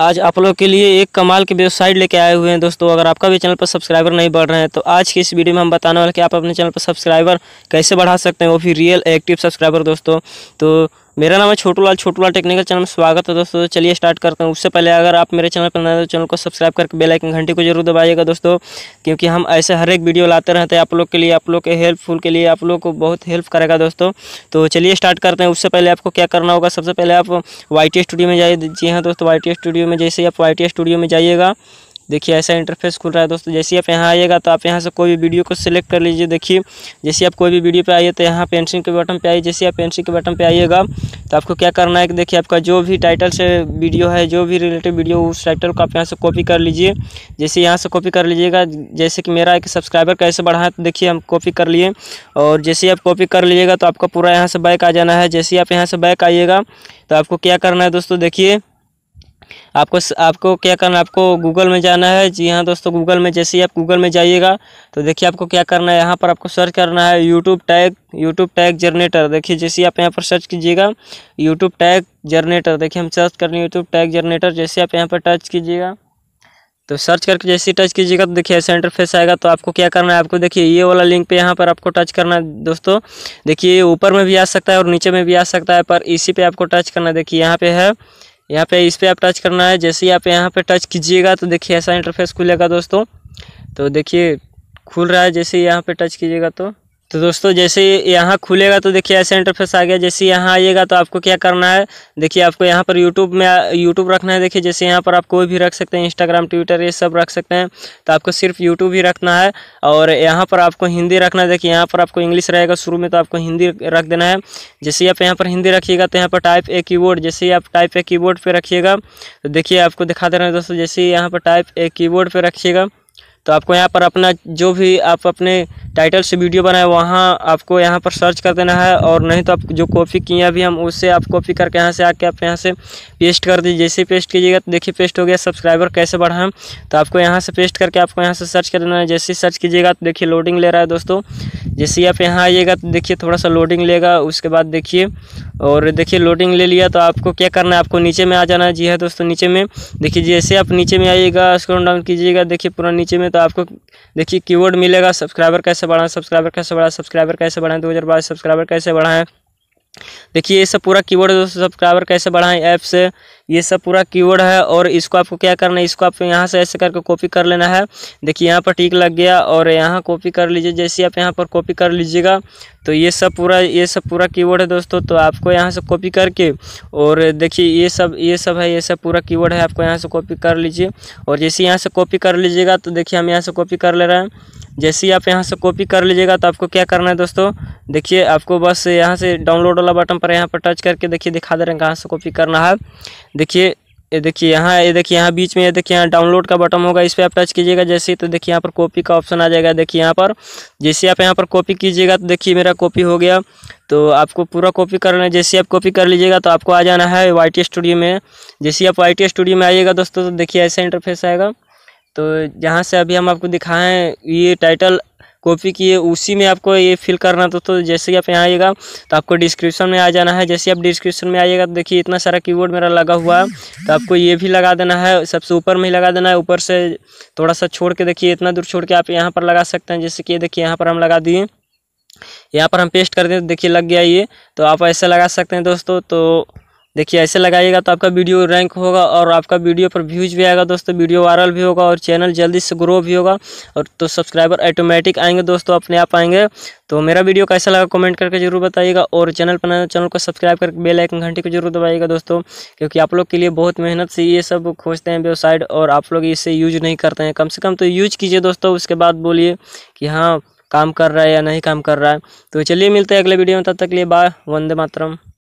आज आप लोग के लिए एक कमाल की वेबसाइट लेके आए हुए हैं दोस्तों अगर आपका भी चैनल पर सब्सक्राइबर नहीं बढ़ रहे हैं तो आज की इस वीडियो में हम बताने वाले कि आप अपने चैनल पर सब्सक्राइबर कैसे बढ़ा सकते हैं वो भी रियल एक्टिव सब्सक्राइबर दोस्तों तो मेरा नाम है छोटू लाल छोटू लाल टेक्निकल चैनल में स्वागत है दोस्तों चलिए स्टार्ट करते हैं उससे पहले अगर आप मेरे चैनल पर नए तो चैनल को सब्सक्राइब करके बेल आइकन घंटी को जरूर दबाइएगा दोस्तों क्योंकि हम ऐसे हर एक वीडियो लाते रहते हैं आप लोग के लिए आप लोग के हेल्पफुल के लिए आप लोग को बहुत हेल्प करेगा दोस्तों तो चलिए स्टार्ट करते हैं उससे पहले आपको क्या करना होगा सबसे पहले आप वाई स्टूडियो में जाइए जी हाँ दोस्तों वाई स्टूडियो में जैसे ही आप वाई स्टूडियो में जाइएगा देखिए ऐसा इंटरफेस खुल रहा है दोस्तों जैसे आप यहाँ आइएगा तो आप यहाँ से कोई भी वीडियो को सिलेक्ट कर लीजिए देखिए जैसे आप कोई भी वीडियो पे आइए तो यहाँ पेंसिल के बटन पे आइए जैसे आप पेंसिल के बटन पे आइएगा तो आपको क्या करना है कि देखिए आपका जो भी टाइटल से वीडियो है जो भी रिलेटेड वीडियो उस टाइटल को आप यहाँ से कॉपी कर लीजिए जैसे यहाँ से कॉपी कर लीजिएगा जैसे कि मेरा एक सब्सक्राइबर कैसे बढ़ाए तो देखिए हम कॉपी कर लिए और जैसे आप कॉपी कर लीजिएगा तो आपका पूरा यहाँ से बैक आ जाना है जैसे आप यहाँ से बैक आइएगा तो आपको क्या करना है दोस्तों देखिए आपको आपको क्या करना है आपको गूगल में जाना है जी हाँ दोस्तों गूगल में जैसे ही आप गूगल में जाइएगा तो देखिए आपको क्या करना है यहाँ पर आपको सर्च करना है YouTube tag YouTube tag generator देखिए जैसे ही आप यहाँ पर सर्च कीजिएगा यूट्यूब टैग जनरेटर देखिए हम सर्च कर रहे हैं यूट्यूब टैग जनरेटर जैसे आप यहाँ पर टच कीजिएगा तो सर्च करके जैसे ही टच कीजिएगा तो देखिए ऐसा इंटरफेस आएगा तो आपको क्या करना है आपको देखिए ये वाला लिंक पे यहाँ पर आपको टच करना है दोस्तों देखिए ऊपर में भी आ सकता है और नीचे में भी आ सकता है पर इसी पे आपको टच करना है देखिए यहाँ पे है यहाँ पे इस पर आप टच करना है जैसे ही आप यहाँ पे टच कीजिएगा तो देखिए ऐसा इंटरफेस खुलेगा दोस्तों तो देखिए खुल रहा है जैसे ही यहाँ पे टच कीजिएगा तो तो दोस्तों जैसे यहाँ खुलेगा तो देखिए ऐसे इंटरफेस आ गया जैसे यहाँ आइएगा तो आपको क्या करना है देखिए आपको यहाँ पर यूट्यूब में यूट्यूब रखना है देखिए जैसे यहाँ पर आप कोई भी रख सकते हैं इंस्टाग्राम ट्विटर ये सब रख सकते हैं तो आपको सिर्फ यूट्यूब ही रखना है और यहाँ पर आपको हिंदी रखना है देखिए यहाँ पर आपको इंग्लिश रहेगा शुरू में तो आपको हिंदी रख देना है जैसे आप यहाँ पर हिंदी रखिएगा तो यहाँ पर टाइप ए की जैसे ही आप टाइप ए की बोर्ड रखिएगा तो देखिए आपको दिखा दे रहे हैं दोस्तों जैसे ही यहाँ पर टाइप ए की बोर्ड रखिएगा तो आपको यहाँ पर अपना जो भी आप अपने टाइटल से वीडियो बनाए वहाँ आपको यहाँ पर सर्च कर देना है और नहीं तो आप जो कॉपी किए अभी हम उससे आप कॉपी करके यहाँ से आके आप यहाँ से पेस्ट कर दीजिए जैसे पेस्ट कीजिएगा तो देखिए पेस्ट हो गया सब्सक्राइबर कैसे बढ़ाएं तो आपको यहाँ से पेस्ट करके आपको यहाँ से सर्च कर देना है जैसे सर्च कीजिएगा तो देखिए लोडिंग ले रहा है दोस्तों जैसे आप यहाँ आइएगा तो देखिए थोड़ा सा लोडिंग लेगा उसके बाद देखिए और देखिए लोडिंग ले लिया तो आपको क्या करना है आपको नीचे में आ जाना है जी है हाँ दोस्तों नीचे में देखिए जैसे आप नीचे में आइएगा स्क्रॉल डाउन कीजिएगा देखिए पूरा नीचे में तो आपको देखिए कीवर्ड मिलेगा सब्सक्राइबर कैसे कैसे बढ़ाएं सब्सक्राइबर कैसे बढ़ाएं सब्सक्राइबर कैसे बढ़ाएं दो हज़ार बारह सब्सक्राइबर कैसे बढ़ाएं देखिए ये सब पूरा कीवर्ड है दोस्तों सब्सक्राइबर कैसे बढ़ाएं ऐप से ये सब पूरा कीवर्ड है और इसको आपको क्या करना है इसको आपको यहाँ से ऐसे करके कॉपी कर लेना है देखिए यहाँ पर टिक लग गया और यहाँ कॉपी कर लीजिए जैसे आप यहाँ पर कॉपी कर लीजिएगा तो ये सब पूरा ये सब पूरा कीवर्ड है दोस्तों तो आपको यहाँ से कॉपी करके और देखिए ये सब ये सब है ये सब पूरा कीवर्ड है आपको यहाँ से कॉपी कर लीजिए और जैसे यहाँ से कॉपी कर लीजिएगा तो देखिए हम यहाँ से कॉपी कर ले रहे हैं जैसे ही आप यहाँ से कॉपी कर लीजिएगा तो आपको क्या करना है दोस्तों देखिए आपको बस यहाँ से डाउनलोड वाला बटन पर यहाँ पर टच करके देखिए दिखा दे रहे हैं कहाँ से कॉपी करना है देखिए ये देखिए यहाँ ये देखिए यहाँ बीच में ये देखिए यहाँ डाउनलोड का बटन होगा इस पर आप टच कीजिएगा जैसे तो देखिए यहाँ पर कॉपी का ऑप्शन आ जाएगा देखिए यहाँ पर जैसे आप यहाँ पर कॉपी कीजिएगा तो देखिए मेरा कॉपी हो गया तो आपको पूरा कॉपी करना है जैसे आप कॉपी कर लीजिएगा तो आपको आ जाना है वाई स्टूडियो में जैसे आप वाई स्टूडियो में आइएगा दोस्तों तो देखिए ऐसा इंटरफेस आएगा तो जहाँ से अभी हम आपको दिखाएं ये टाइटल कॉपी किए उसी में आपको ये फिल करना तो तो जैसे ही आप यहाँ आइएगा तो आपको डिस्क्रिप्शन में आ जाना है जैसे आप डिस्क्रिप्शन में आइएगा तो देखिए इतना सारा कीबोर्ड मेरा लगा हुआ है तो आपको ये भी लगा देना है सबसे ऊपर में ही लगा देना है ऊपर से थोड़ा सा छोड़ के देखिए इतना दूर छोड़ के आप यहाँ पर लगा सकते हैं जैसे कि देखिए यहाँ पर हम लगा दिए यहाँ पर हम पेस्ट कर दें तो देखिए लग गया ये तो आप ऐसे लगा सकते हैं दोस्तों तो देखिए ऐसे लगाइएगा तो आपका वीडियो रैंक होगा और आपका वीडियो पर व्यूज भी आएगा दोस्तों वीडियो वायरल भी होगा और चैनल जल्दी से ग्रो भी होगा और तो सब्सक्राइबर ऑटोमेटिक आएंगे दोस्तों अपने आप आएंगे तो मेरा वीडियो कैसा लगा कमेंट करके जरूर बताइएगा और चैनल पर चैनल को सब्सक्राइब करके बेल आइकन घंटी को जरूर दबाइएगा दोस्तों क्योंकि आप लोग के लिए बहुत मेहनत से ये सब खोजते हैं वेबसाइट और आप लोग इसे यूज नहीं करते हैं कम से कम तो यूज कीजिए दोस्तों उसके बाद बोलिए कि हाँ काम कर रहा है या नहीं काम कर रहा है तो चलिए मिलते हैं अगले वीडियो में तब तक लिए बाय वंदे मातरम